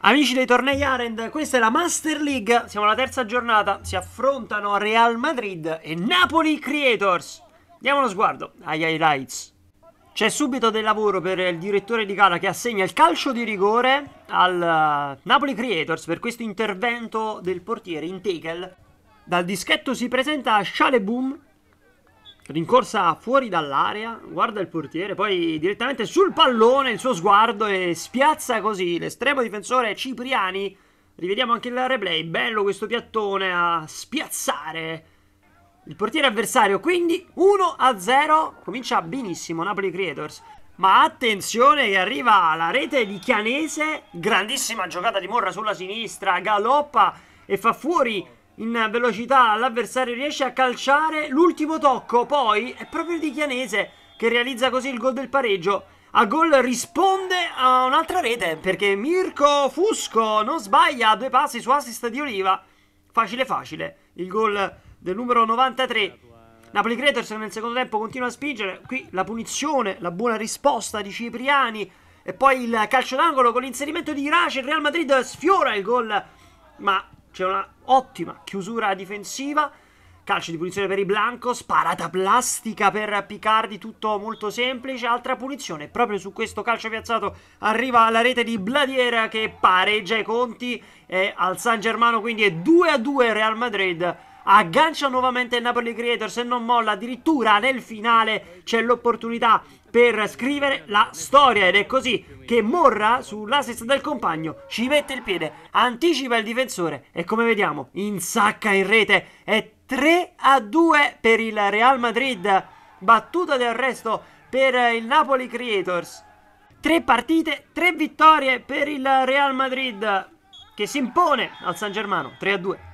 Amici dei tornei Arend, questa è la Master League, siamo alla terza giornata, si affrontano Real Madrid e Napoli Creators. Diamo uno sguardo agli highlights. C'è subito del lavoro per il direttore di gara che assegna il calcio di rigore al eh, Napoli Creators per questo intervento del portiere in tackle. Dal dischetto si presenta Shaleboom Rincorsa fuori dall'area, guarda il portiere, poi direttamente sul pallone il suo sguardo e spiazza così l'estremo difensore Cipriani. Rivediamo anche il replay, bello questo piattone a spiazzare il portiere avversario, quindi 1-0, comincia benissimo Napoli Creators. Ma attenzione che arriva la rete di Chianese, grandissima giocata di Morra sulla sinistra, galoppa e fa fuori in velocità l'avversario riesce a calciare l'ultimo tocco, poi è proprio di Chianese che realizza così il gol del pareggio. A gol risponde a un'altra rete perché Mirko Fusco non sbaglia, a due passi su assist di Oliva. Facile facile, il gol del numero 93. Napoli Craters nel secondo tempo continua a spingere, qui la punizione, la buona risposta di Cipriani e poi il calcio d'angolo con l'inserimento di Irace, il Real Madrid sfiora il gol, ma c'è una ottima chiusura difensiva. Calcio di punizione per i Blancos, parata plastica per Picardi, tutto molto semplice. Altra punizione, proprio su questo calcio piazzato arriva la rete di Bladiera che pareggia i conti eh, al San Germano, quindi è 2-2 Real Madrid aggancia nuovamente il Napoli Creators e non molla addirittura nel finale c'è l'opportunità per scrivere la storia ed è così che Morra sull'assist del compagno ci mette il piede, anticipa il difensore e come vediamo insacca in rete è 3 a 2 per il Real Madrid battuta del resto per il Napoli Creators tre partite, tre vittorie per il Real Madrid che si impone al San Germano 3 a 2